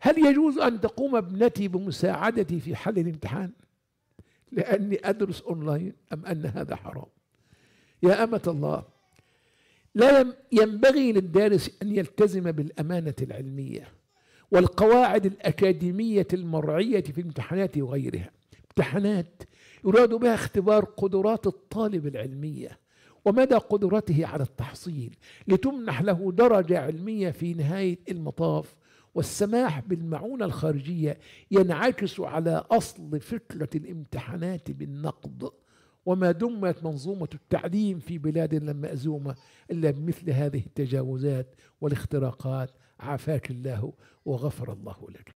هل يجوز أن تقوم ابنتي بمساعدتي في حل الامتحان لأني أدرس أونلاين أم أن هذا حرام يا أمة الله لا ينبغي للدارس أن يلتزم بالأمانة العلمية والقواعد الأكاديمية المرعية في الامتحانات وغيرها امتحانات يراد بها اختبار قدرات الطالب العلميه ومدى قدرته على التحصيل لتمنح له درجه علميه في نهايه المطاف والسماح بالمعونة الخارجية ينعكس على أصل فكرة الامتحانات بالنقد وما دمت منظومة التعليم في بلادنا المأزومة إلا بمثل هذه التجاوزات والاختراقات عافاك الله وغفر الله لك